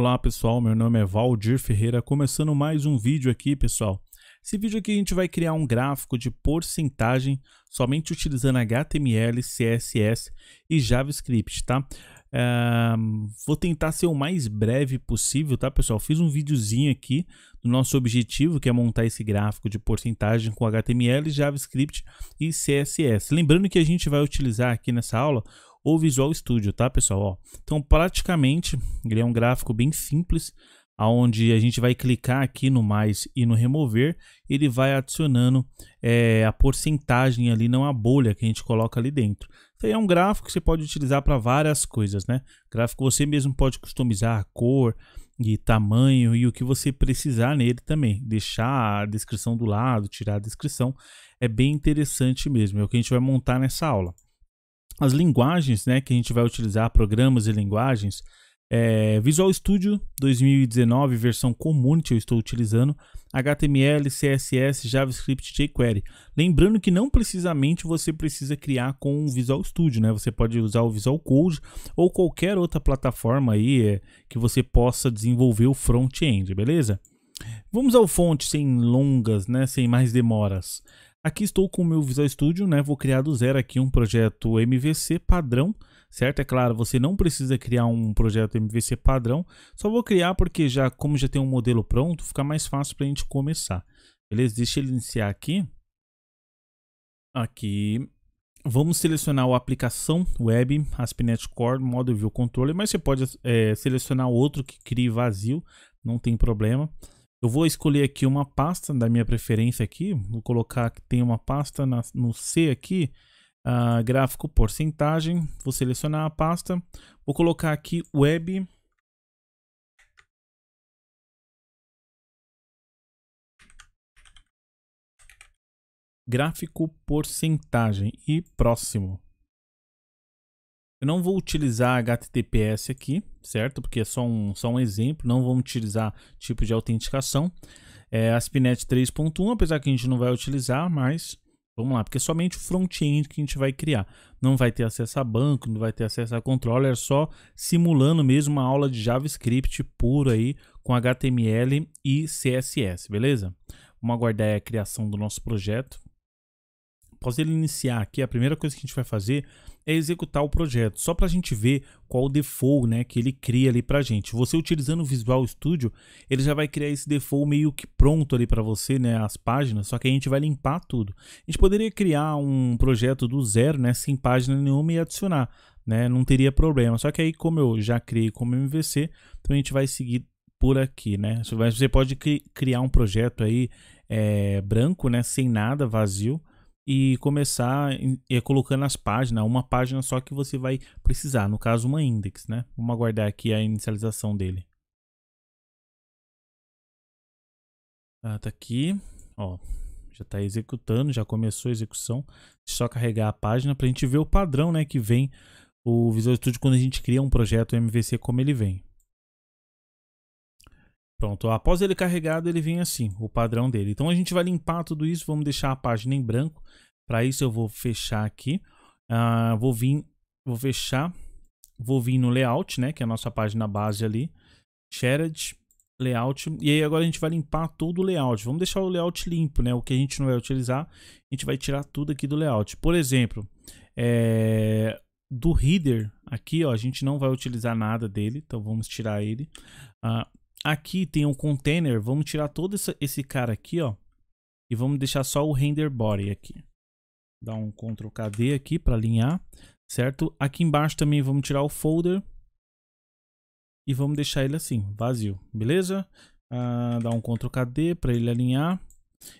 Olá pessoal, meu nome é Valdir Ferreira, começando mais um vídeo aqui pessoal. Esse vídeo aqui a gente vai criar um gráfico de porcentagem somente utilizando HTML, CSS e JavaScript, tá? É, vou tentar ser o mais breve possível, tá pessoal? Fiz um videozinho aqui do nosso objetivo, que é montar esse gráfico de porcentagem com HTML, JavaScript e CSS. Lembrando que a gente vai utilizar aqui nessa aula ou Visual Studio, tá pessoal? Ó, então praticamente ele é um gráfico bem simples, aonde a gente vai clicar aqui no mais e no remover, ele vai adicionando é, a porcentagem ali, não a bolha que a gente coloca ali dentro. Então, é um gráfico que você pode utilizar para várias coisas, né? Gráfico você mesmo pode customizar a cor e tamanho e o que você precisar nele também. Deixar a descrição do lado, tirar a descrição, é bem interessante mesmo, é o que a gente vai montar nessa aula as linguagens né, que a gente vai utilizar, programas e linguagens. É, Visual Studio 2019, versão Community, eu estou utilizando. HTML, CSS, JavaScript, jQuery. Lembrando que não precisamente você precisa criar com o Visual Studio, né? Você pode usar o Visual Code ou qualquer outra plataforma aí é, que você possa desenvolver o front-end, beleza? Vamos ao fonte sem longas, né? Sem mais demoras. Aqui estou com o meu Visual Studio, né? Vou criar do zero aqui um projeto MVC padrão, certo? É claro, você não precisa criar um projeto MVC padrão, só vou criar porque já, como já tem um modelo pronto, fica mais fácil para a gente começar. Beleza? Deixa ele iniciar aqui. Aqui. Vamos selecionar a aplicação web, AspNet Core, Model View Controller, mas você pode é, selecionar outro que crie vazio, não tem problema. Eu vou escolher aqui uma pasta da minha preferência aqui. Vou colocar que tem uma pasta na, no C aqui. Uh, gráfico porcentagem. Vou selecionar a pasta. Vou colocar aqui web. Gráfico porcentagem e próximo. Eu não vou utilizar HTTPS aqui, certo? Porque é só um, só um exemplo, não vamos utilizar tipo de autenticação. É, ASP.NET 3.1, apesar que a gente não vai utilizar, mas vamos lá, porque é somente o front-end que a gente vai criar. Não vai ter acesso a banco, não vai ter acesso a controller, é só simulando mesmo uma aula de JavaScript puro aí com HTML e CSS, beleza? Vamos aguardar a criação do nosso projeto após ele iniciar aqui, a primeira coisa que a gente vai fazer é executar o projeto, só para a gente ver qual o default né, que ele cria ali para a gente. Você utilizando o Visual Studio, ele já vai criar esse default meio que pronto ali para você, né, as páginas, só que a gente vai limpar tudo. A gente poderia criar um projeto do zero, né, sem página nenhuma e adicionar, né, não teria problema. Só que aí, como eu já criei como MVC, então a gente vai seguir por aqui, né? Você pode criar um projeto aí é, branco, né? Sem nada, vazio e começar e colocando as páginas, uma página só que você vai precisar, no caso uma index, né? Vamos aguardar aqui a inicialização dele. Ah, tá aqui, ó, já está executando, já começou a execução. Só carregar a página para a gente ver o padrão, né, que vem o Visual Studio quando a gente cria um projeto MVC como ele vem. Pronto, após ele carregado, ele vem assim, o padrão dele. Então a gente vai limpar tudo isso, vamos deixar a página em branco. Para isso eu vou fechar aqui, uh, vou vir, vou fechar, vou vir no layout, né, que é a nossa página base ali, shared, layout. E aí agora a gente vai limpar todo o layout. Vamos deixar o layout limpo, né? O que a gente não vai utilizar, a gente vai tirar tudo aqui do layout. Por exemplo, é... do header aqui, ó, a gente não vai utilizar nada dele, então vamos tirar ele. Ah, Aqui tem um container, vamos tirar todo esse, esse cara aqui, ó. E vamos deixar só o render body aqui. Dá um Ctrl KD aqui para alinhar, certo? Aqui embaixo também vamos tirar o folder. E vamos deixar ele assim, vazio, beleza? Ah, dá um Ctrl KD para ele alinhar.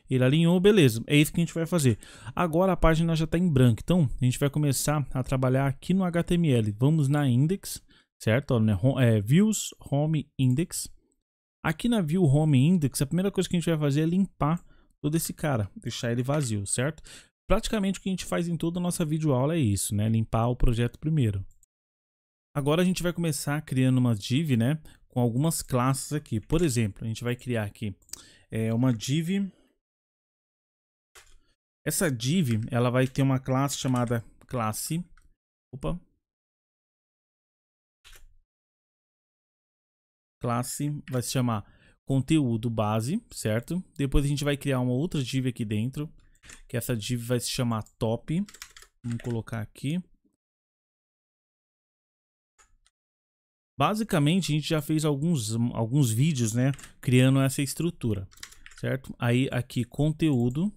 Ele alinhou, beleza. É isso que a gente vai fazer. Agora a página já está em branco. Então, a gente vai começar a trabalhar aqui no HTML. Vamos na index, certo? Ó, né? Home, é, views, home, index. Aqui na View Home Index, a primeira coisa que a gente vai fazer é limpar todo esse cara, deixar ele vazio, certo? Praticamente o que a gente faz em toda a nossa videoaula é isso, né? Limpar o projeto primeiro. Agora a gente vai começar criando uma div, né? Com algumas classes aqui. Por exemplo, a gente vai criar aqui é, uma div. Essa div, ela vai ter uma classe chamada classe. Opa, classe vai se chamar conteúdo base, certo? Depois a gente vai criar uma outra div aqui dentro, que essa div vai se chamar top. Vamos colocar aqui. Basicamente, a gente já fez alguns, alguns vídeos, né? Criando essa estrutura, certo? Aí, aqui, conteúdo.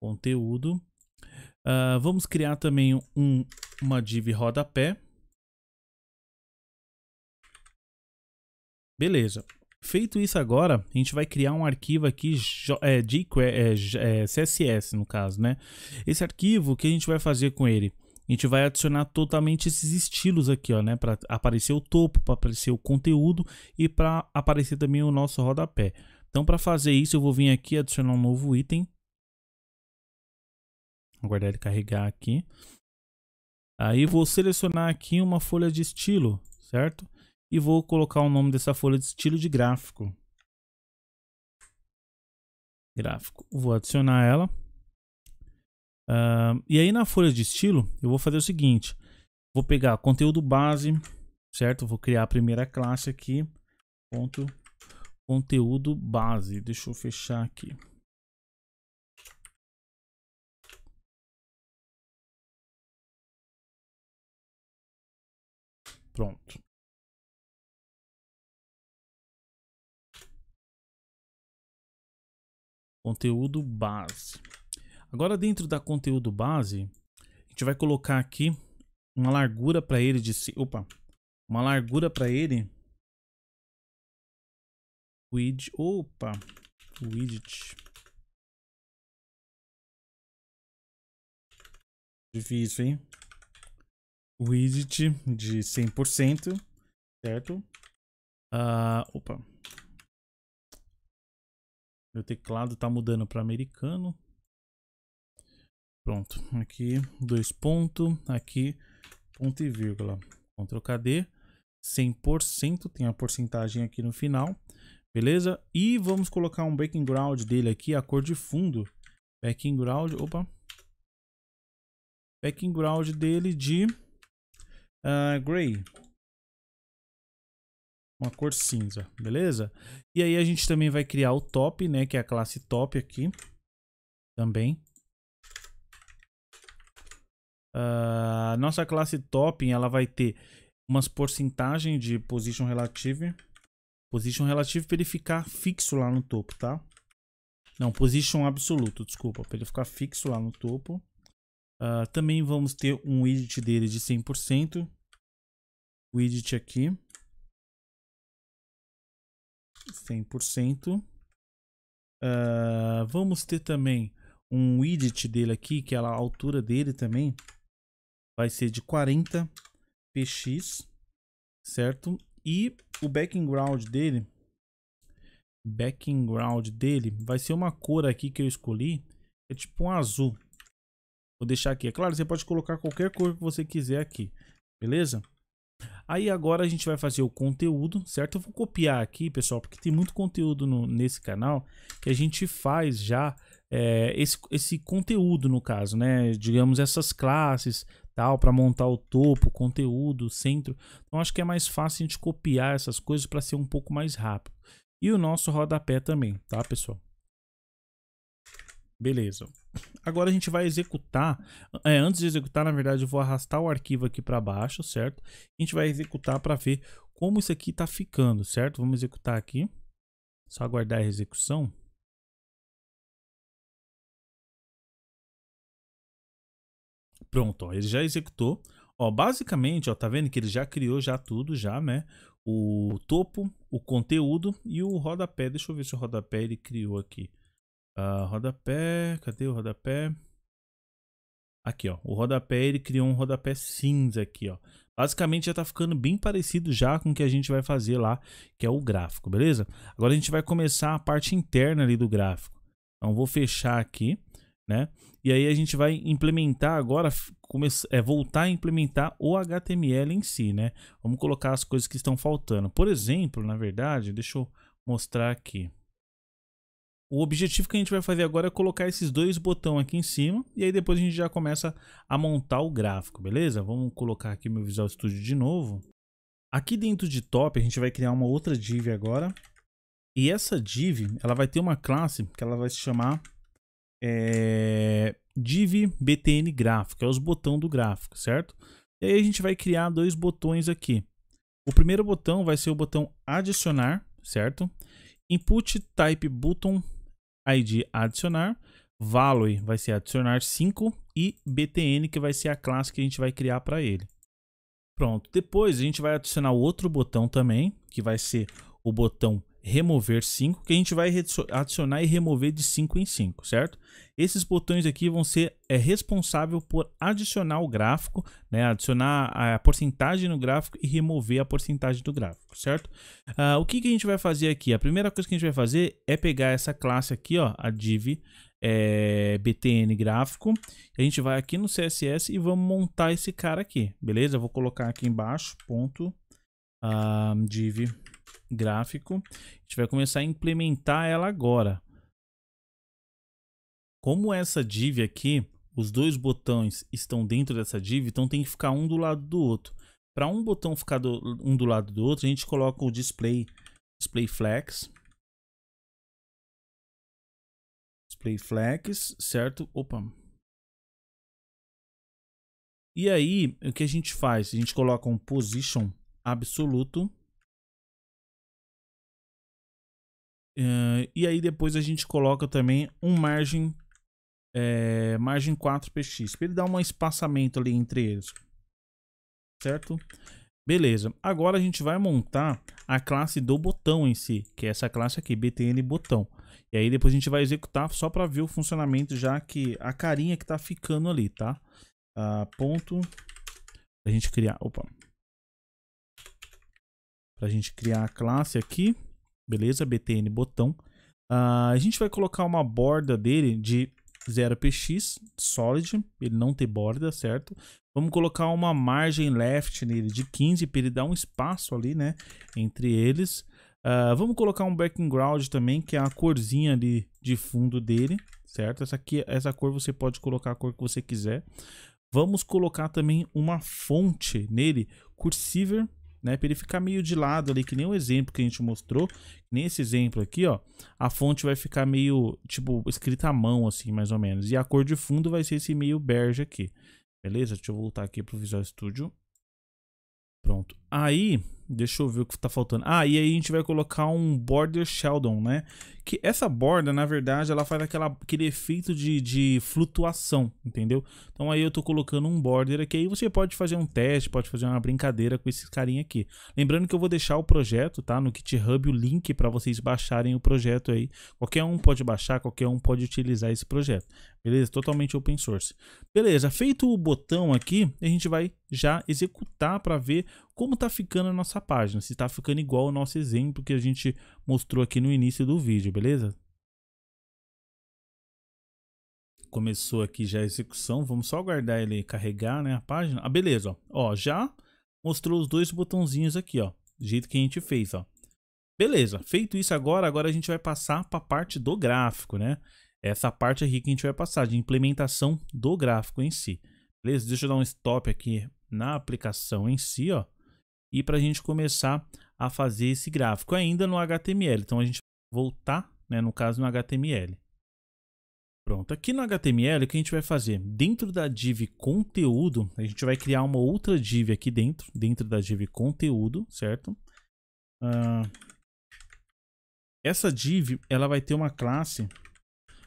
Conteúdo. Uh, vamos criar também um uma div rodapé. Beleza. Feito isso agora, a gente vai criar um arquivo aqui é, de, é, é, CSS, no caso, né? Esse arquivo, o que a gente vai fazer com ele? A gente vai adicionar totalmente esses estilos aqui, ó, né? Para aparecer o topo, para aparecer o conteúdo e para aparecer também o nosso rodapé. Então, para fazer isso, eu vou vir aqui adicionar um novo item. Aguardar ele carregar aqui. Aí vou selecionar aqui uma folha de estilo, certo? E vou colocar o nome dessa folha de estilo de gráfico. Gráfico. Vou adicionar ela. Uh, e aí na folha de estilo, eu vou fazer o seguinte. Vou pegar conteúdo base, certo? Vou criar a primeira classe aqui. Ponto, conteúdo base. Deixa eu fechar aqui. Pronto. Conteúdo base. Agora dentro da conteúdo base, a gente vai colocar aqui uma largura para ele de opa, uma largura para ele widget, opa, widget. Difícil, hein? widget de 100%, certo? Uh, opa. Meu teclado está mudando para americano. Pronto, aqui dois pontos, aqui ponto e vírgula. Ctrl KD, 100%, tem a porcentagem aqui no final, beleza? E vamos colocar um background dele aqui, a cor de fundo. Background, opa. Background dele de uh, gray. Uma cor cinza, beleza? E aí a gente também vai criar o top, né? Que é a classe top aqui. Também. Uh, nossa classe top, ela vai ter umas porcentagens de position relative. Position relative para ele ficar fixo lá no topo, tá? Não, position absoluto, desculpa. Para ele ficar fixo lá no topo. Uh, também vamos ter um widget dele de 100%. Widget aqui. 100%. Uh, ah, vamos ter também um widget dele aqui, que é a altura dele também. Vai ser de 40 px, certo? E o background dele, background dele vai ser uma cor aqui que eu escolhi, é tipo um azul, Vou deixar aqui. É claro, você pode colocar qualquer cor que você quiser aqui, beleza? Aí agora a gente vai fazer o conteúdo, certo? Eu vou copiar aqui, pessoal, porque tem muito conteúdo no, nesse canal que a gente faz já é, esse, esse conteúdo, no caso, né? Digamos, essas classes, tal, para montar o topo, conteúdo, centro. Então, acho que é mais fácil a gente copiar essas coisas para ser um pouco mais rápido. E o nosso rodapé também, tá, pessoal? Beleza. Agora a gente vai executar. É, antes de executar, na verdade, eu vou arrastar o arquivo aqui para baixo, certo? A gente vai executar para ver como isso aqui está ficando, certo? Vamos executar aqui. Só aguardar a execução. Pronto, ó, ele já executou. Ó, basicamente, ó, tá vendo que ele já criou já tudo, já, né? O topo, o conteúdo e o rodapé. Deixa eu ver se o rodapé ele criou aqui. Uh, rodapé, cadê o rodapé? Aqui, ó. O rodapé, ele criou um rodapé cinza aqui, ó. Basicamente já tá ficando bem parecido já com o que a gente vai fazer lá, que é o gráfico, beleza? Agora a gente vai começar a parte interna ali do gráfico. Então vou fechar aqui, né? E aí a gente vai implementar agora, começar, é, voltar a implementar o HTML em si, né? Vamos colocar as coisas que estão faltando. Por exemplo, na verdade, deixa eu mostrar aqui. O objetivo que a gente vai fazer agora é colocar esses dois botões aqui em cima e aí depois a gente já começa a montar o gráfico, beleza? Vamos colocar aqui meu Visual Studio de novo. Aqui dentro de top a gente vai criar uma outra div agora e essa div ela vai ter uma classe que ela vai se chamar é, div btn gráfico, é os botões do gráfico, certo? E aí a gente vai criar dois botões aqui. O primeiro botão vai ser o botão adicionar, certo? Input type button ID adicionar, value vai ser adicionar 5 e btn que vai ser a classe que a gente vai criar para ele. Pronto, depois a gente vai adicionar outro botão também, que vai ser o botão remover 5, que a gente vai adicionar e remover de 5 em 5, certo? Esses botões aqui vão ser é, responsável por adicionar o gráfico, né? adicionar a porcentagem no gráfico e remover a porcentagem do gráfico, certo? Uh, o que, que a gente vai fazer aqui? A primeira coisa que a gente vai fazer é pegar essa classe aqui, ó, a div é, btn gráfico. A gente vai aqui no CSS e vamos montar esse cara aqui, beleza? Eu vou colocar aqui embaixo, ponto, uh, div gráfico. A gente vai começar a implementar ela agora. Como essa div aqui, os dois botões estão dentro dessa div, então tem que ficar um do lado do outro. Para um botão ficar do, um do lado do outro, a gente coloca o display, display flex. Display flex, certo? Opa. E aí, o que a gente faz? A gente coloca um position absoluto Uh, e aí depois a gente coloca também um margem, é, margem 4px, para ele dar um espaçamento ali entre eles. Certo? Beleza, agora a gente vai montar a classe do botão em si, que é essa classe aqui, btn botão. E aí depois a gente vai executar só para ver o funcionamento já que a carinha que tá ficando ali, tá? ponto, a gente criar, opa, para a gente criar a classe aqui beleza? BTN botão. Uh, a gente vai colocar uma borda dele de 0px, solid, ele não tem borda, certo? Vamos colocar uma margem left nele de 15 para ele dar um espaço ali, né? Entre eles. Uh, vamos colocar um background também, que é a corzinha ali de fundo dele, certo? Essa, aqui, essa cor você pode colocar a cor que você quiser. Vamos colocar também uma fonte nele, Cursiver, né? Para ele ficar meio de lado ali, que nem o exemplo que a gente mostrou, nem esse exemplo aqui, ó, a fonte vai ficar meio, tipo, escrita à mão, assim, mais ou menos. E a cor de fundo vai ser esse meio bege aqui, beleza? Deixa eu voltar aqui pro Visual Studio. Pronto. Aí, Deixa eu ver o que tá faltando. Ah, e aí a gente vai colocar um border Sheldon, né? Que essa borda, na verdade, ela faz aquela, aquele efeito de, de flutuação, entendeu? Então aí eu tô colocando um border aqui. Aí você pode fazer um teste, pode fazer uma brincadeira com esse carinha aqui. Lembrando que eu vou deixar o projeto, tá? No GitHub o link para vocês baixarem o projeto aí. Qualquer um pode baixar, qualquer um pode utilizar esse projeto. Beleza? Totalmente open source. Beleza, feito o botão aqui, a gente vai já executar para ver como está ficando a nossa página. Se está ficando igual o nosso exemplo que a gente mostrou aqui no início do vídeo, beleza? Começou aqui já a execução. Vamos só aguardar ele carregar né, a página. Ah, beleza. Ó. ó, já mostrou os dois botãozinhos aqui, ó. Do jeito que a gente fez, ó. Beleza, feito isso agora, agora a gente vai passar para a parte do gráfico, né? Essa parte aqui que a gente vai passar de implementação do gráfico em si. Beleza? Deixa eu dar um stop aqui na aplicação em si, ó. E para a gente começar a fazer esse gráfico ainda no HTML. Então a gente vai voltar, né, no caso no HTML. Pronto, aqui no HTML o que a gente vai fazer? Dentro da div conteúdo, a gente vai criar uma outra div aqui dentro, dentro da div conteúdo, certo? Uh, essa div, ela vai ter uma classe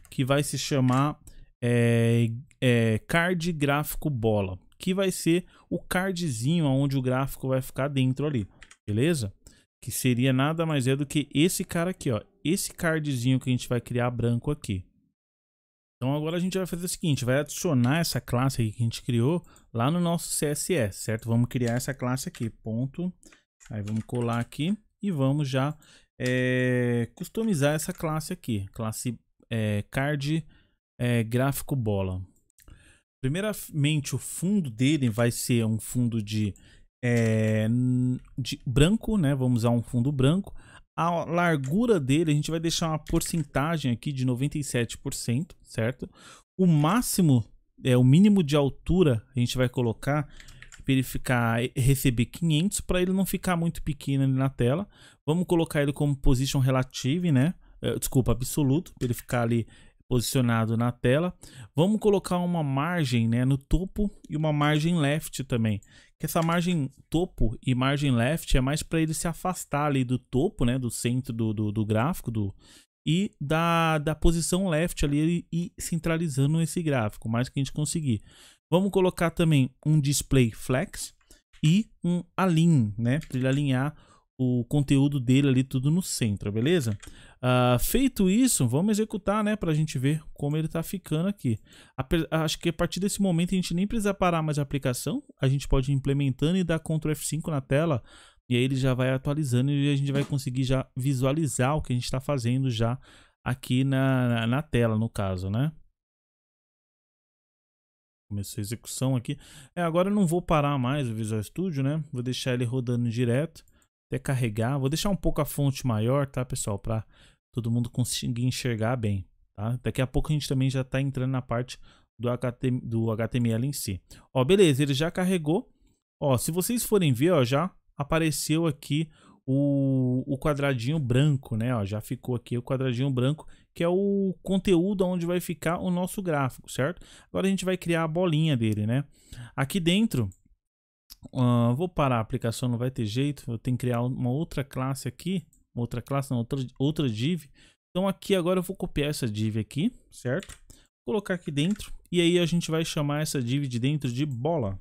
que vai se chamar é, é, card gráfico bola, que vai ser o cardzinho onde o gráfico vai ficar dentro ali, beleza? Que seria nada mais é do que esse cara aqui, ó, esse cardzinho que a gente vai criar branco aqui. Então agora a gente vai fazer o seguinte, vai adicionar essa classe aqui que a gente criou lá no nosso CSS, certo? Vamos criar essa classe aqui, ponto. Aí vamos colar aqui e vamos já é, customizar essa classe aqui, classe é, card é, gráfico bola. Primeiramente, o fundo dele vai ser um fundo de, é, de branco, né? Vamos usar um fundo branco. A largura dele, a gente vai deixar uma porcentagem aqui de 97%, certo? O máximo, é o mínimo de altura, a gente vai colocar para ele ficar é, receber 500 para ele não ficar muito pequeno ali na tela. Vamos colocar ele como position relative, né? Eh, desculpa, absoluto, para ele ficar ali posicionado na tela. Vamos colocar uma margem né, no topo e uma margem left também. Que essa margem topo e margem left é mais para ele se afastar ali do topo, né, do centro do, do, do gráfico do, e da, da posição left ali e centralizando esse gráfico, mais que a gente conseguir. Vamos colocar também um display flex e um align, né, para ele alinhar o conteúdo dele ali tudo no centro, beleza? Uh, feito isso, vamos executar, né, pra gente ver como ele tá ficando aqui. acho que a partir desse momento a gente nem precisa parar mais a aplicação, a gente pode ir implementando e dar Ctrl F5 na tela, e aí ele já vai atualizando e a gente vai conseguir já visualizar o que a gente está fazendo já aqui na, na, na tela, no caso, né? Começou a execução aqui. É, agora eu não vou parar mais o Visual Studio, né? Vou deixar ele rodando direto até carregar. Vou deixar um pouco a fonte maior, tá, pessoal? Para todo mundo conseguir enxergar bem, tá? Daqui a pouco a gente também já está entrando na parte do, HT, do HTML em si. Ó, beleza, ele já carregou. Ó, se vocês forem ver, ó, já apareceu aqui o, o quadradinho branco, né? Ó, já ficou aqui o quadradinho branco, que é o conteúdo onde vai ficar o nosso gráfico, certo? Agora a gente vai criar a bolinha dele, né? Aqui dentro, Uh, vou parar a aplicação, não vai ter jeito. Eu tenho que criar uma outra classe aqui. Outra classe, não, outra, outra div. Então aqui agora eu vou copiar essa div aqui, certo? Colocar aqui dentro. E aí a gente vai chamar essa div de dentro de bola.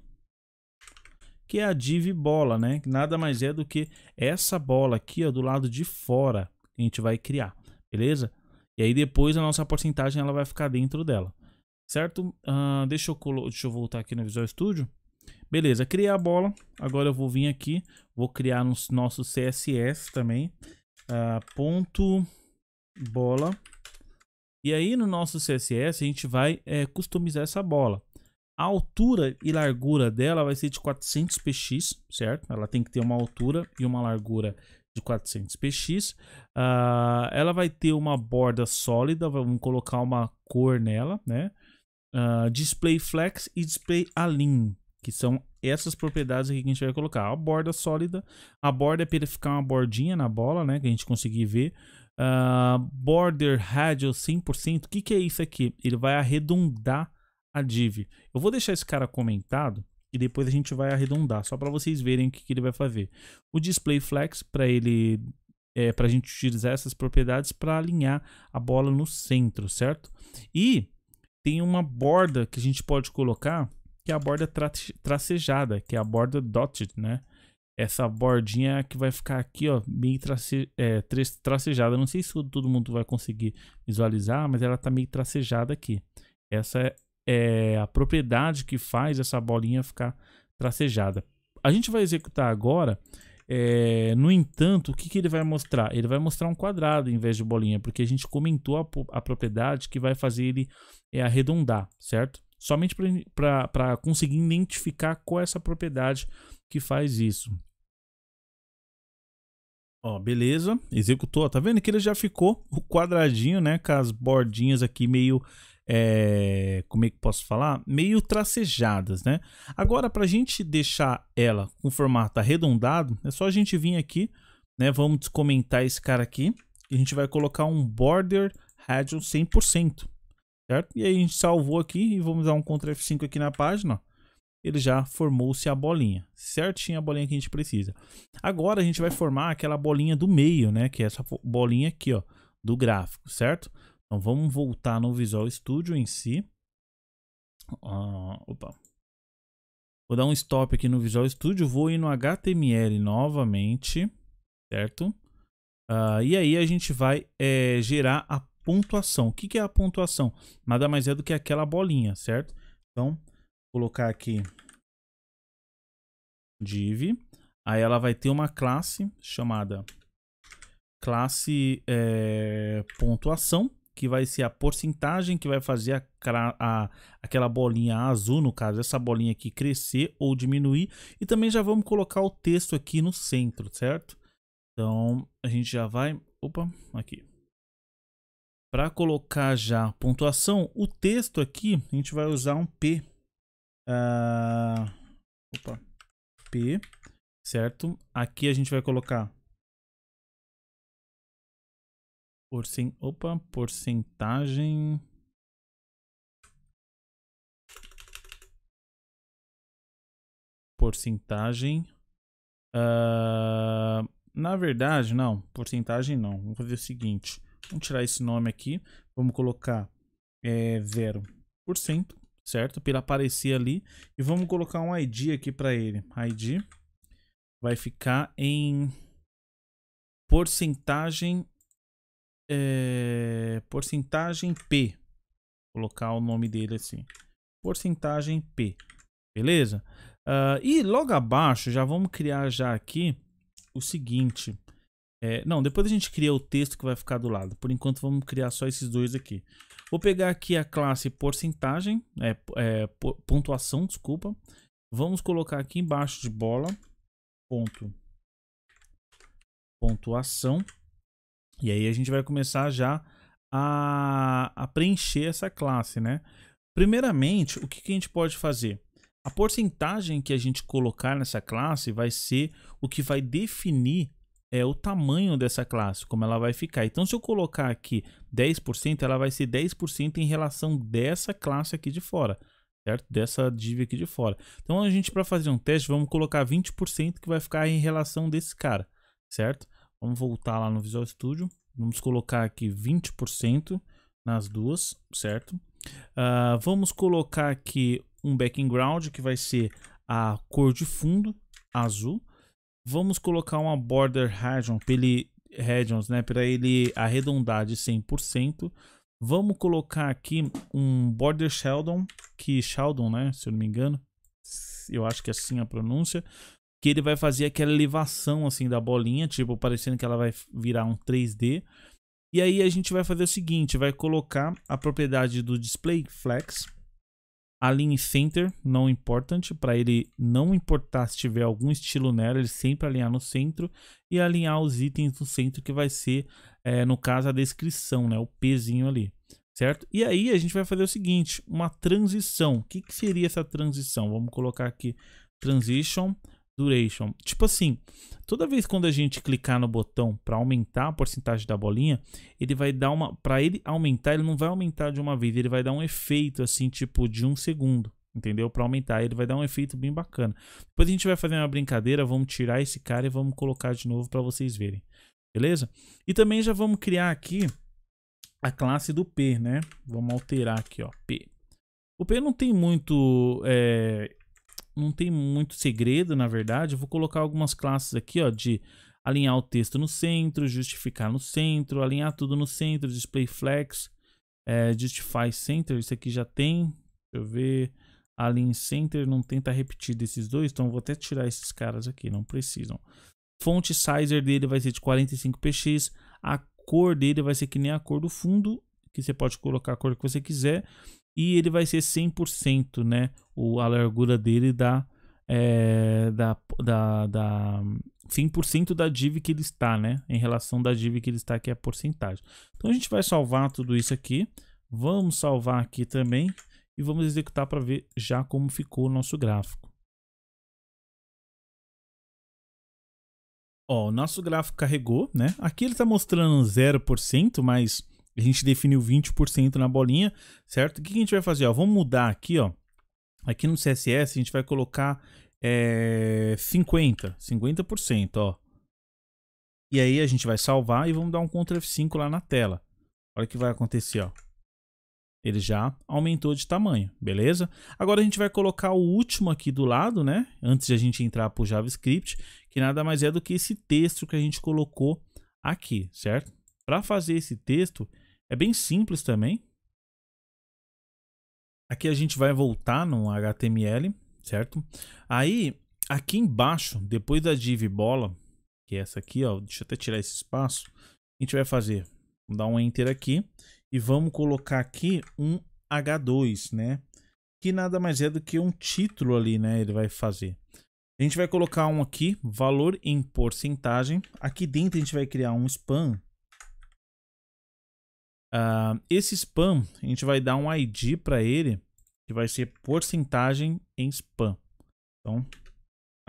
Que é a div bola, né? Nada mais é do que essa bola aqui, ó, do lado de fora. Que a gente vai criar, beleza? E aí depois a nossa porcentagem ela vai ficar dentro dela. Certo? Uh, deixa, eu deixa eu voltar aqui no Visual Studio. Beleza, criei a bola. Agora eu vou vir aqui, vou criar no nosso CSS também. Uh, ponto bola. E aí no nosso CSS a gente vai é, customizar essa bola. A altura e largura dela vai ser de 400 px, certo? Ela tem que ter uma altura e uma largura de 400 px. Uh, ela vai ter uma borda sólida, vamos colocar uma cor nela, né? Uh, display flex e display align que são essas propriedades aqui que a gente vai colocar. A borda sólida, a borda é para ele ficar uma bordinha na bola, né, que a gente conseguir ver. Uh, border radial 100%, o que, que é isso aqui? Ele vai arredondar a div. Eu vou deixar esse cara comentado e depois a gente vai arredondar, só para vocês verem o que, que ele vai fazer. O display flex, para ele é, para a gente utilizar essas propriedades para alinhar a bola no centro, certo? E tem uma borda que a gente pode colocar que é a borda tracejada, que é a borda dotted, né? Essa bordinha é que vai ficar aqui, ó, meio trace é, tracejada. Não sei se todo mundo vai conseguir visualizar, mas ela tá meio tracejada aqui. Essa é, é a propriedade que faz essa bolinha ficar tracejada. A gente vai executar agora é, no entanto, o que, que ele vai mostrar? Ele vai mostrar um quadrado em vez de bolinha, porque a gente comentou a, a propriedade que vai fazer ele é, arredondar, certo? Somente para conseguir identificar qual é essa propriedade que faz isso. Ó, beleza, executou, tá vendo que ele já ficou o quadradinho, né, com as bordinhas aqui meio, é, como é que posso falar? Meio tracejadas, né? Agora, para a gente deixar ela com formato arredondado, é só a gente vir aqui, né, vamos descomentar esse cara aqui, e a gente vai colocar um border radius 100% certo? E aí a gente salvou aqui e vamos dar um Ctrl F5 aqui na página, ó. ele já formou-se a bolinha, certinho a bolinha que a gente precisa. Agora a gente vai formar aquela bolinha do meio, né, que é essa bolinha aqui, ó, do gráfico, certo? Então vamos voltar no Visual Studio em si. Ah, opa. Vou dar um stop aqui no Visual Studio, vou ir no HTML novamente, certo? Ah, e aí a gente vai é, gerar a pontuação. O que, que é a pontuação? Nada mais é do que aquela bolinha, certo? Então, colocar aqui div. Aí ela vai ter uma classe chamada classe é, pontuação, que vai ser a porcentagem que vai fazer a, a, aquela bolinha azul, no caso, essa bolinha aqui crescer ou diminuir. E também já vamos colocar o texto aqui no centro, certo? Então, a gente já vai... Opa, aqui. Para colocar já pontuação, o texto aqui, a gente vai usar um P. Uh, opa, P, certo? Aqui a gente vai colocar porcent, opa, porcentagem porcentagem. Uh, na verdade, não, porcentagem não. Vamos fazer o seguinte. Vamos tirar esse nome aqui. Vamos colocar é, 0%, certo? Para ele aparecer ali. E vamos colocar um ID aqui para ele. ID vai ficar em porcentagem é, porcentagem P. Vou colocar o nome dele assim. Porcentagem P. Beleza? Uh, e logo abaixo, já vamos criar já aqui o seguinte. É, não, depois a gente cria o texto que vai ficar do lado. Por enquanto, vamos criar só esses dois aqui. Vou pegar aqui a classe porcentagem, é, é, pontuação, desculpa. Vamos colocar aqui embaixo de bola, ponto, pontuação. E aí a gente vai começar já a, a preencher essa classe, né? Primeiramente, o que, que a gente pode fazer? A porcentagem que a gente colocar nessa classe vai ser o que vai definir é o tamanho dessa classe, como ela vai ficar. Então, se eu colocar aqui 10%, ela vai ser 10% em relação dessa classe aqui de fora, certo? Dessa div aqui de fora. Então, a gente, para fazer um teste, vamos colocar 20% que vai ficar em relação desse cara, certo? Vamos voltar lá no Visual Studio, vamos colocar aqui 20% nas duas, certo? Uh, vamos colocar aqui um background que vai ser a cor de fundo, azul, Vamos colocar uma border region para ele, regions, né, para ele arredondar de 100%. Vamos colocar aqui um border Sheldon, que Sheldon, né, se eu não me engano, eu acho que é assim a pronúncia, que ele vai fazer aquela elevação assim da bolinha, tipo parecendo que ela vai virar um 3D. E aí a gente vai fazer o seguinte, vai colocar a propriedade do display flex alinhe center, não importante para ele não importar se tiver algum estilo nela, ele sempre alinhar no centro e alinhar os itens no centro que vai ser, é, no caso, a descrição, né, o pezinho ali, certo? E aí a gente vai fazer o seguinte, uma transição. O que, que seria essa transição? Vamos colocar aqui transition duration. Tipo assim, toda vez quando a gente clicar no botão para aumentar a porcentagem da bolinha, ele vai dar uma, para ele aumentar, ele não vai aumentar de uma vez, ele vai dar um efeito assim, tipo de um segundo, entendeu? Para aumentar, ele vai dar um efeito bem bacana. Depois a gente vai fazer uma brincadeira, vamos tirar esse cara e vamos colocar de novo para vocês verem. Beleza? E também já vamos criar aqui a classe do P, né? Vamos alterar aqui, ó, P. O P não tem muito é, não tem muito segredo, na verdade. Eu vou colocar algumas classes aqui, ó, de alinhar o texto no centro, justificar no centro, alinhar tudo no centro, display flex, é, justify center, isso aqui já tem. Deixa eu ver. Align center não tenta tá repetir desses dois, então vou até tirar esses caras aqui, não precisam. Fonte sizer dele vai ser de 45 px, a cor dele vai ser que nem a cor do fundo, que você pode colocar a cor que você quiser e ele vai ser 100%, né? O, a largura dele dá, é, da, da, da 100% da div que ele está, né? Em relação da div que ele está, que é a porcentagem. Então a gente vai salvar tudo isso aqui. Vamos salvar aqui também e vamos executar para ver já como ficou o nosso gráfico. Ó, o nosso gráfico carregou, né? Aqui ele está mostrando 0%, mas a gente definiu 20% na bolinha, certo? O que a gente vai fazer? Ó, vamos mudar aqui, ó. Aqui no CSS a gente vai colocar é, 50, 50%, ó. E aí a gente vai salvar e vamos dar um Ctrl F5 lá na tela. Olha o que vai acontecer, ó. Ele já aumentou de tamanho, beleza? Agora a gente vai colocar o último aqui do lado, né? Antes de a gente entrar para o JavaScript, que nada mais é do que esse texto que a gente colocou aqui, certo? Para fazer esse texto, é bem simples também. Aqui a gente vai voltar no HTML, certo? Aí, aqui embaixo, depois da div bola, que é essa aqui, ó, deixa eu até tirar esse espaço, a gente vai fazer, vamos dar um enter aqui e vamos colocar aqui um H2, né? Que nada mais é do que um título ali, né? Ele vai fazer. A gente vai colocar um aqui, valor em porcentagem. Aqui dentro a gente vai criar um span Uh, esse spam, a gente vai dar um ID para ele, que vai ser porcentagem em spam. Então,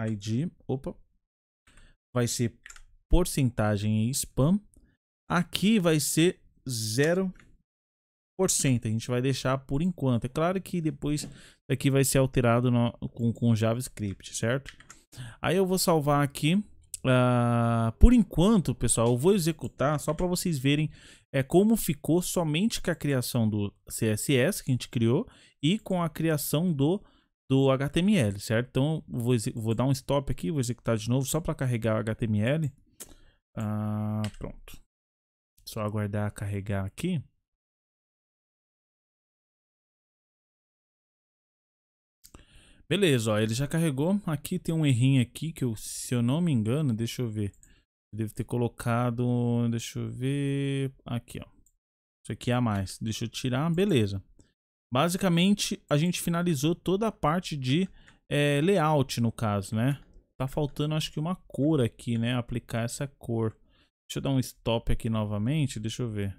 ID, opa, vai ser porcentagem em spam. Aqui vai ser 0%. A gente vai deixar por enquanto. É claro que depois aqui vai ser alterado no, com, com JavaScript, certo? Aí eu vou salvar aqui. Uh, por enquanto, pessoal, eu vou executar só para vocês verem é como ficou somente com a criação do CSS que a gente criou e com a criação do, do HTML, certo? Então, vou, vou dar um stop aqui, vou executar de novo só para carregar o HTML. Ah, pronto. Só aguardar carregar aqui. Beleza, ó, ele já carregou. Aqui tem um errinho aqui que eu, se eu não me engano, deixa eu ver. Deve ter colocado, deixa eu ver, aqui ó. Isso aqui é a mais, deixa eu tirar, beleza. Basicamente, a gente finalizou toda a parte de é, layout, no caso, né? Tá faltando, acho que uma cor aqui, né? Aplicar essa cor. Deixa eu dar um stop aqui novamente, deixa eu ver.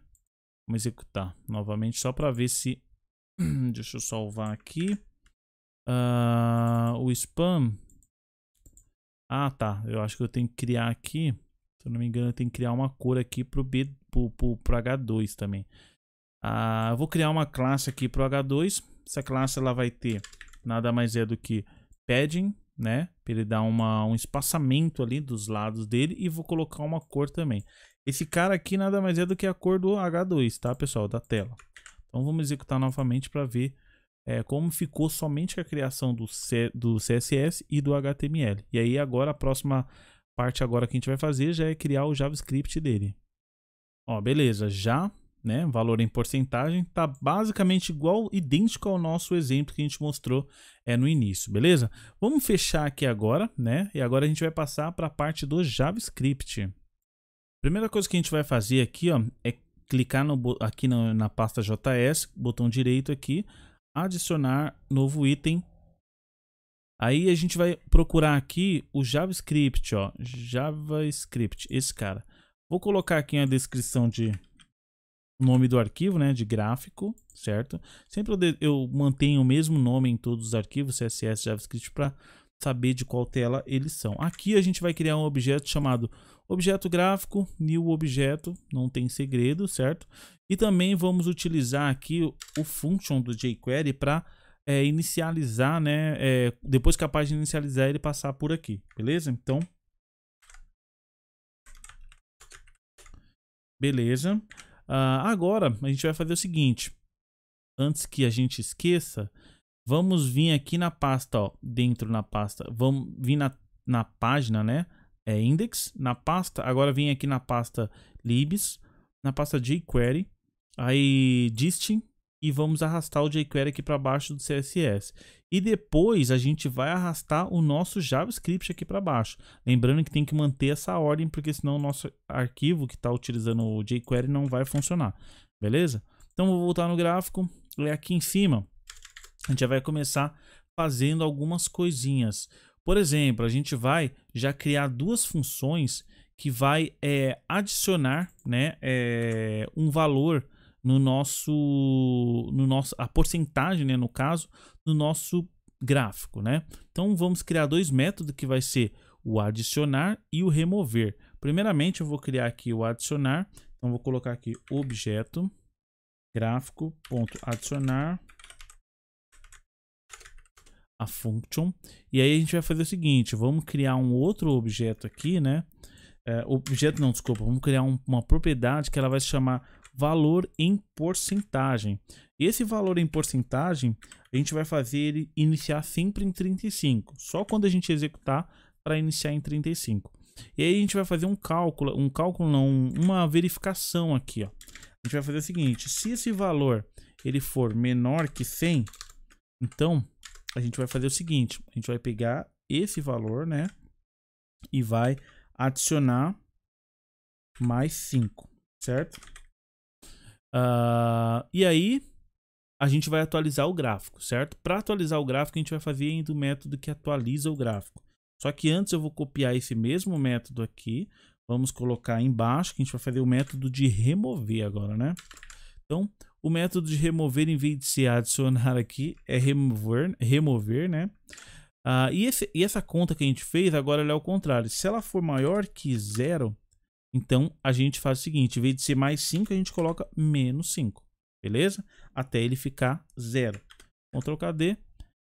Vamos executar novamente, só para ver se... deixa eu salvar aqui. Uh, o spam... Ah, tá. Eu acho que eu tenho que criar aqui... Se eu não me engano, eu tenho que criar uma cor aqui pro, B, pro, pro, pro H2 também. Ah, vou criar uma classe aqui pro H2. Essa classe ela vai ter nada mais é do que padding, né? Para ele dar uma, um espaçamento ali dos lados dele e vou colocar uma cor também. Esse cara aqui nada mais é do que a cor do H2, tá, pessoal? Da tela. Então vamos executar novamente para ver é, como ficou somente a criação do, C, do CSS e do HTML. E aí agora a próxima parte agora que a gente vai fazer já é criar o JavaScript dele. Ó, beleza, já, né, valor em porcentagem, tá basicamente igual, idêntico ao nosso exemplo que a gente mostrou é no início, beleza? Vamos fechar aqui agora, né, e agora a gente vai passar para a parte do JavaScript. Primeira coisa que a gente vai fazer aqui, ó, é clicar no, aqui na pasta JS, botão direito aqui, adicionar novo item Aí a gente vai procurar aqui o JavaScript, ó. JavaScript, esse cara. Vou colocar aqui na descrição de nome do arquivo, né, de gráfico, certo? Sempre eu, eu mantenho o mesmo nome em todos os arquivos, CSS, JavaScript, para saber de qual tela eles são. Aqui a gente vai criar um objeto chamado objeto gráfico, new objeto, não tem segredo, certo? E também vamos utilizar aqui o, o function do jQuery para é, inicializar, né? É, depois a página inicializar, ele passar por aqui, beleza? Então. Beleza. Uh, agora, a gente vai fazer o seguinte. Antes que a gente esqueça, vamos vir aqui na pasta, ó, dentro na pasta, vamos vir na, na página, né? É index, na pasta, agora vem aqui na pasta libs, na pasta jQuery, aí dist, e vamos arrastar o jQuery aqui para baixo do CSS. E depois a gente vai arrastar o nosso JavaScript aqui para baixo. Lembrando que tem que manter essa ordem, porque senão o nosso arquivo que está utilizando o jQuery não vai funcionar. Beleza? Então vou voltar no gráfico, é aqui em cima. A gente já vai começar fazendo algumas coisinhas. Por exemplo, a gente vai já criar duas funções que vai é, adicionar né, é, um valor no nosso, no nosso, a porcentagem, né, no caso, no nosso gráfico, né? Então vamos criar dois métodos que vai ser o adicionar e o remover. Primeiramente eu vou criar aqui o adicionar, então vou colocar aqui objeto gráfico ponto adicionar a function e aí a gente vai fazer o seguinte, vamos criar um outro objeto aqui, né? É, objeto não, desculpa, vamos criar um, uma propriedade que ela vai se chamar valor em porcentagem. Esse valor em porcentagem, a gente vai fazer ele iniciar sempre em 35, só quando a gente executar para iniciar em 35. E aí a gente vai fazer um cálculo, um cálculo não, uma verificação aqui, ó. A gente vai fazer o seguinte, se esse valor ele for menor que 100, então a gente vai fazer o seguinte, a gente vai pegar esse valor, né, e vai adicionar mais 5, certo? Uh, e aí, a gente vai atualizar o gráfico, certo? Para atualizar o gráfico, a gente vai fazer ainda o método que atualiza o gráfico. Só que antes eu vou copiar esse mesmo método aqui. Vamos colocar embaixo, que a gente vai fazer o método de remover agora, né? Então, o método de remover, em vez de ser adicionar aqui, é remover, remover né? Uh, e, esse, e essa conta que a gente fez, agora ela é o contrário. Se ela for maior que zero, então, a gente faz o seguinte, em vez de ser mais 5, a gente coloca menos 5, beleza? Até ele ficar zero. Ctrl KD,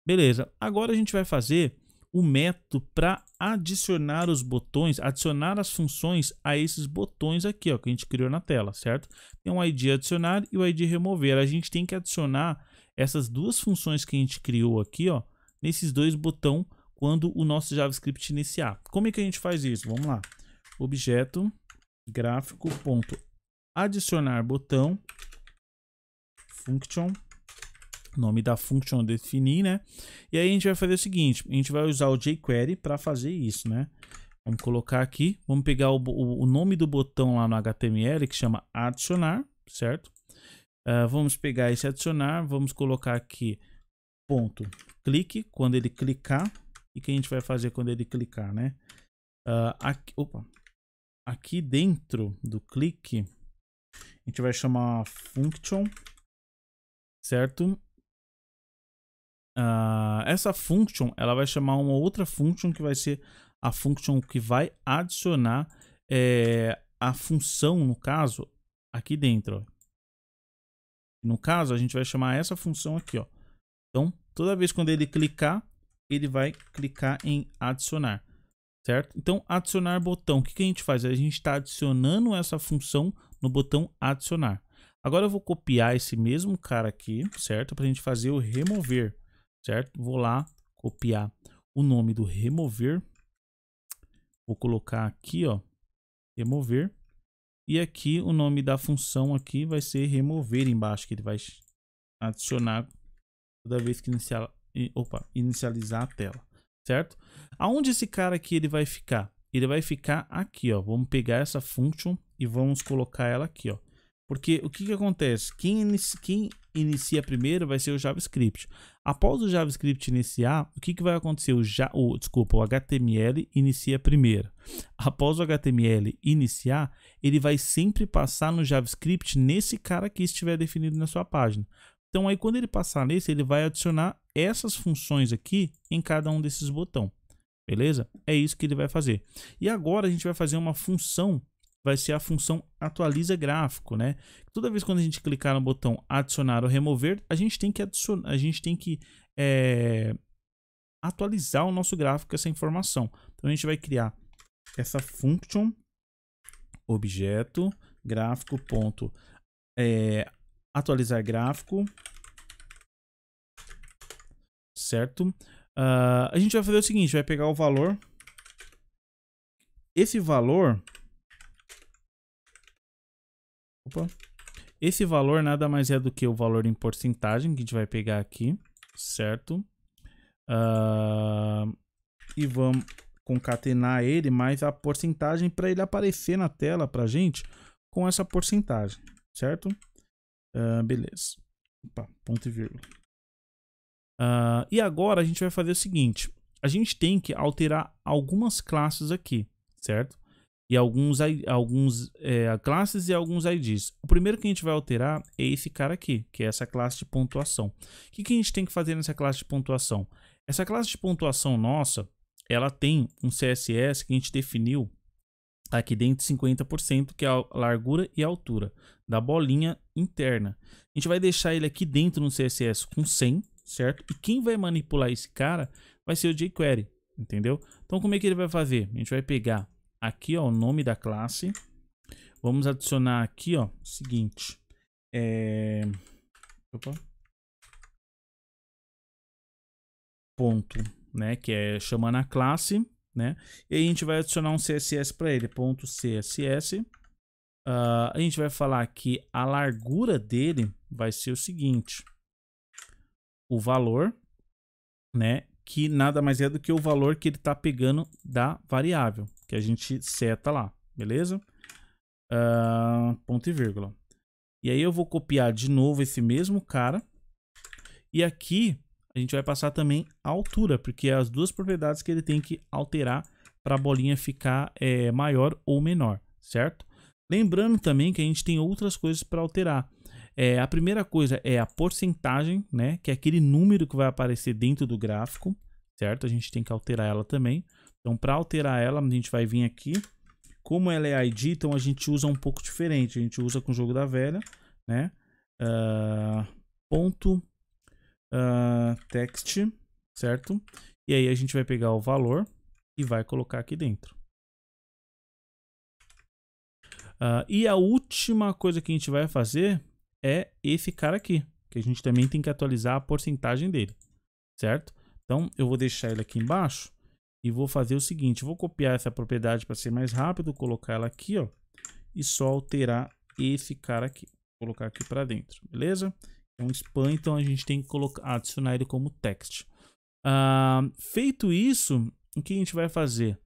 beleza. Agora a gente vai fazer o método para adicionar os botões, adicionar as funções a esses botões aqui, ó, que a gente criou na tela, certo? Tem um ID adicionar e o ID remover. A gente tem que adicionar essas duas funções que a gente criou aqui, ó, nesses dois botões quando o nosso JavaScript iniciar. Como é que a gente faz isso? Vamos lá. Objeto gráfico ponto adicionar botão function nome da function definir, né? E aí a gente vai fazer o seguinte, a gente vai usar o jQuery para fazer isso, né? Vamos colocar aqui, vamos pegar o, o, o, nome do botão lá no HTML que chama adicionar, certo? Uh, vamos pegar esse adicionar, vamos colocar aqui ponto clique, quando ele clicar, e que a gente vai fazer quando ele clicar, né? Uh, aqui, opa, aqui dentro do clique, a gente vai chamar function, certo? Uh, essa function, ela vai chamar uma outra function que vai ser a function que vai adicionar é, a função, no caso, aqui dentro. No caso, a gente vai chamar essa função aqui. Ó. Então, toda vez quando ele clicar, ele vai clicar em adicionar certo? Então, adicionar botão, o que, que a gente faz? A gente está adicionando essa função no botão adicionar. Agora eu vou copiar esse mesmo cara aqui, certo? Para a gente fazer o remover, certo? Vou lá copiar o nome do remover. Vou colocar aqui, ó, remover. E aqui o nome da função aqui vai ser remover embaixo, que ele vai adicionar toda vez que opa, inicializar a tela certo? Aonde esse cara aqui ele vai ficar? Ele vai ficar aqui, ó. Vamos pegar essa function e vamos colocar ela aqui, ó. Porque o que, que acontece? Quem, inicia, quem inicia primeiro vai ser o JavaScript. Após o JavaScript iniciar, o que, que vai acontecer? O, ja, o, desculpa, o HTML inicia primeiro. Após o HTML iniciar, ele vai sempre passar no JavaScript nesse cara que estiver definido na sua página. Então aí quando ele passar nesse, ele vai adicionar essas funções aqui em cada um desses botões. Beleza? É isso que ele vai fazer. E agora a gente vai fazer uma função, vai ser a função atualiza gráfico, né? Toda vez quando a gente clicar no botão adicionar ou remover, a gente tem que adicionar, a gente tem que é, atualizar o nosso gráfico essa informação. Então a gente vai criar essa function objeto gráfico ponto é, atualizar gráfico. Certo? Uh, a gente vai fazer o seguinte, vai pegar o valor. Esse valor... Opa. Esse valor nada mais é do que o valor em porcentagem que a gente vai pegar aqui, certo? Uh, e vamos concatenar ele mais a porcentagem para ele aparecer na tela para gente com essa porcentagem, certo? Uh, beleza. Opa, ponto e vírgula. Uh, e agora a gente vai fazer o seguinte. A gente tem que alterar algumas classes aqui, certo? E alguns, alguns é, classes e alguns IDs. O primeiro que a gente vai alterar é esse cara aqui, que é essa classe de pontuação. O que, que a gente tem que fazer nessa classe de pontuação? Essa classe de pontuação nossa, ela tem um CSS que a gente definiu está aqui dentro 50%, que é a largura e a altura da bolinha interna. A gente vai deixar ele aqui dentro no CSS com 100, certo? E quem vai manipular esse cara vai ser o jQuery, entendeu? Então como é que ele vai fazer? A gente vai pegar aqui ó, o nome da classe, vamos adicionar aqui ó, seguinte, é... Opa. ponto, né? Que é chamando a classe né? E a gente vai adicionar um CSS para ele, ponto .css. Uh, ah, a gente vai falar que a largura dele vai ser o seguinte, o valor, né? Que nada mais é do que o valor que ele está pegando da variável, que a gente seta lá, beleza? Uh, ponto e vírgula. E aí eu vou copiar de novo esse mesmo cara. E aqui a gente vai passar também a altura, porque é as duas propriedades que ele tem que alterar para a bolinha ficar é, maior ou menor, certo? Lembrando também que a gente tem outras coisas para alterar. É, a primeira coisa é a porcentagem, né? Que é aquele número que vai aparecer dentro do gráfico, certo? A gente tem que alterar ela também. Então, para alterar ela, a gente vai vir aqui. Como ela é ID, então a gente usa um pouco diferente. A gente usa com o jogo da velha, né? Uh, ponto uh, text, certo? E aí a gente vai pegar o valor e vai colocar aqui dentro. Uh, e a última coisa que a gente vai fazer é esse cara aqui, que a gente também tem que atualizar a porcentagem dele, certo? Então eu vou deixar ele aqui embaixo e vou fazer o seguinte, vou copiar essa propriedade para ser mais rápido, colocar ela aqui, ó, e só alterar esse cara aqui, colocar aqui para dentro, beleza? É um spam, então a gente tem que colocar, adicionar ele como text. Uh, feito isso, o que a gente vai fazer?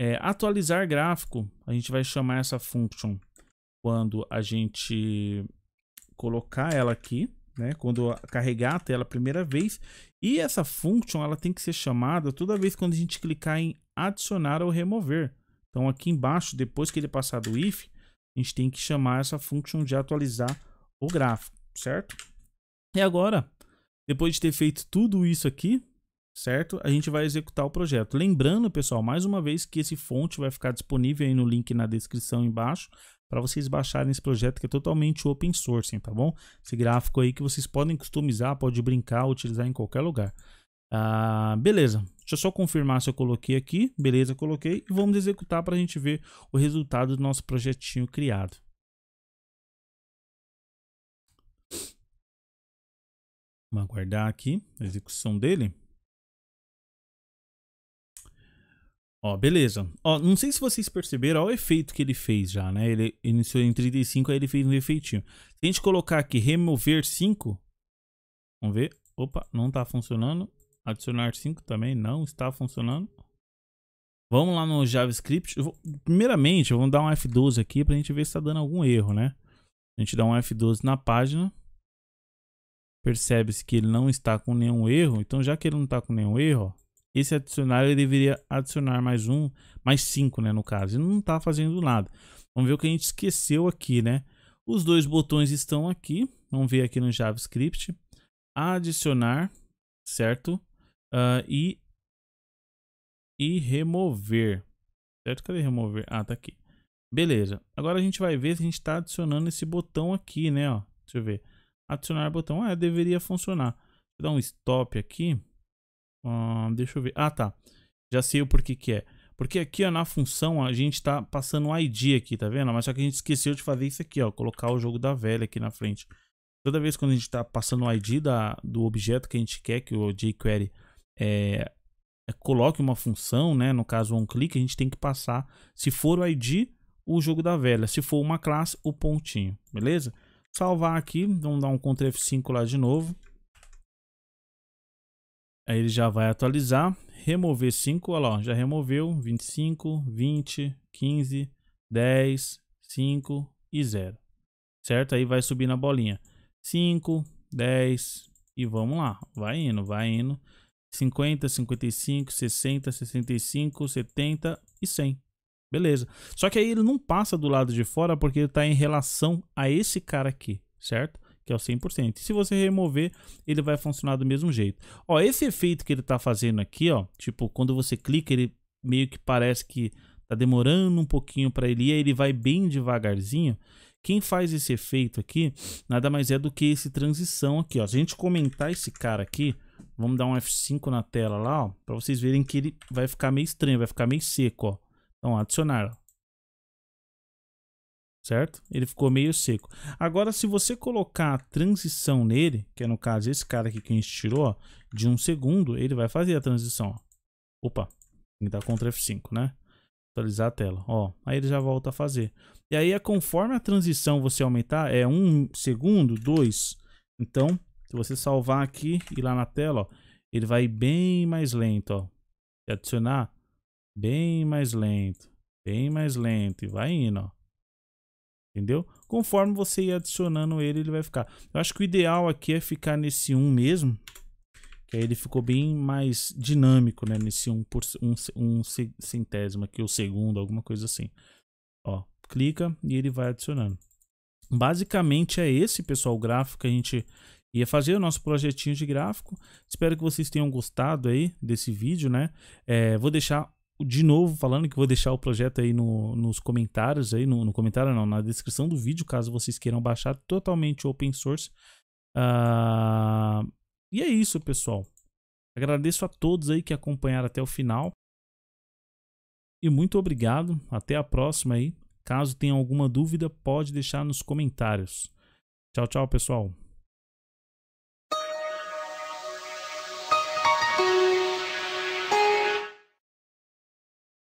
É, atualizar gráfico, a gente vai chamar essa function quando a gente colocar ela aqui, né? Quando carregar a tela a primeira vez. E essa function, ela tem que ser chamada toda vez quando a gente clicar em adicionar ou remover. Então aqui embaixo, depois que ele passar do if, a gente tem que chamar essa function de atualizar o gráfico, certo? E agora, depois de ter feito tudo isso aqui, certo? A gente vai executar o projeto. Lembrando, pessoal, mais uma vez que esse fonte vai ficar disponível aí no link na descrição embaixo para vocês baixarem esse projeto que é totalmente open source, tá bom? Esse gráfico aí que vocês podem customizar, pode brincar, utilizar em qualquer lugar. Ah, beleza, deixa eu só confirmar se eu coloquei aqui. Beleza, coloquei e vamos executar para a gente ver o resultado do nosso projetinho criado. Vamos aguardar aqui a execução dele. Ó, beleza. Ó, não sei se vocês perceberam, ó, o efeito que ele fez já, né? Ele iniciou em 35, aí ele fez um efeitinho. Se a gente colocar aqui remover 5, vamos ver. Opa, não tá funcionando. Adicionar 5 também não está funcionando. Vamos lá no JavaScript. Eu vou, primeiramente, vamos dar um F12 aqui pra gente ver se tá dando algum erro, né? A gente dá um F12 na página percebe-se que ele não está com nenhum erro, então já que ele não está com nenhum erro, ó, esse adicionar ele deveria adicionar mais um, mais cinco, né, no caso. Ele não está fazendo nada. Vamos ver o que a gente esqueceu aqui, né? Os dois botões estão aqui. Vamos ver aqui no JavaScript. Adicionar, certo? Uh, e, e remover. Certo? Cadê remover? Ah, tá aqui. Beleza. Agora a gente vai ver se a gente está adicionando esse botão aqui, né? Ó, deixa eu ver. Adicionar botão. Ah, deveria funcionar. Vou dar um stop aqui. Hum, deixa eu ver. Ah, tá. Já sei o porquê que é. Porque aqui ó, na função a gente está passando um ID aqui, tá vendo? Mas só que a gente esqueceu de fazer isso aqui, ó. Colocar o jogo da velha aqui na frente. Toda vez quando a gente está passando o ID da, do objeto que a gente quer que o jQuery é, é, coloque uma função, né? No caso, um clique, a gente tem que passar, se for o ID, o jogo da velha. Se for uma classe, o pontinho, beleza? salvar aqui, vamos dar um Ctrl F5 lá de novo. Aí ele já vai atualizar, remover 5, olha lá, já removeu, 25, 20, 15, 10, 5 e 0. Certo? Aí vai subir na bolinha. 5, 10 e vamos lá, vai indo, vai indo. 50, 55, 60, 65, 70 e 100. Beleza. Só que aí ele não passa do lado de fora porque ele está em relação a esse cara aqui, certo? Que é o 100%. se você remover, ele vai funcionar do mesmo jeito. Ó, esse efeito que ele está fazendo aqui, ó, tipo, quando você clica, ele meio que parece que tá demorando um pouquinho para ele ir, ele vai bem devagarzinho. Quem faz esse efeito aqui, nada mais é do que esse transição aqui, ó. Se a gente comentar esse cara aqui, vamos dar um F5 na tela lá, ó, para vocês verem que ele vai ficar meio estranho, vai ficar meio seco, ó. Então, adicionar. Certo? Ele ficou meio seco. Agora, se você colocar a transição nele, que é no caso esse cara aqui que a gente tirou, ó, de um segundo, ele vai fazer a transição. Ó. Opa, tem que dar Ctrl F5, né? Atualizar a tela, ó. Aí ele já volta a fazer. E aí, é conforme a transição você aumentar, é um segundo, dois. Então, se você salvar aqui e lá na tela, ó, ele vai bem mais lento, ó. E adicionar, Bem mais lento. Bem mais lento. E vai indo, ó. Entendeu? Conforme você ir adicionando ele, ele vai ficar. Eu acho que o ideal aqui é ficar nesse 1 mesmo. Que aí ele ficou bem mais dinâmico, né? Nesse 1 por um, centésimo aqui, ou segundo, alguma coisa assim. Ó, clica e ele vai adicionando. Basicamente é esse, pessoal, o gráfico que a gente ia fazer o nosso projetinho de gráfico. Espero que vocês tenham gostado aí desse vídeo, né? É, vou deixar de novo falando que vou deixar o projeto aí no, nos comentários aí no, no, comentário não na descrição do vídeo caso vocês queiram baixar totalmente open source uh, e é isso pessoal agradeço a todos aí que acompanharam até o final e muito obrigado até a próxima aí caso tenha alguma dúvida pode deixar nos comentários tchau tchau pessoal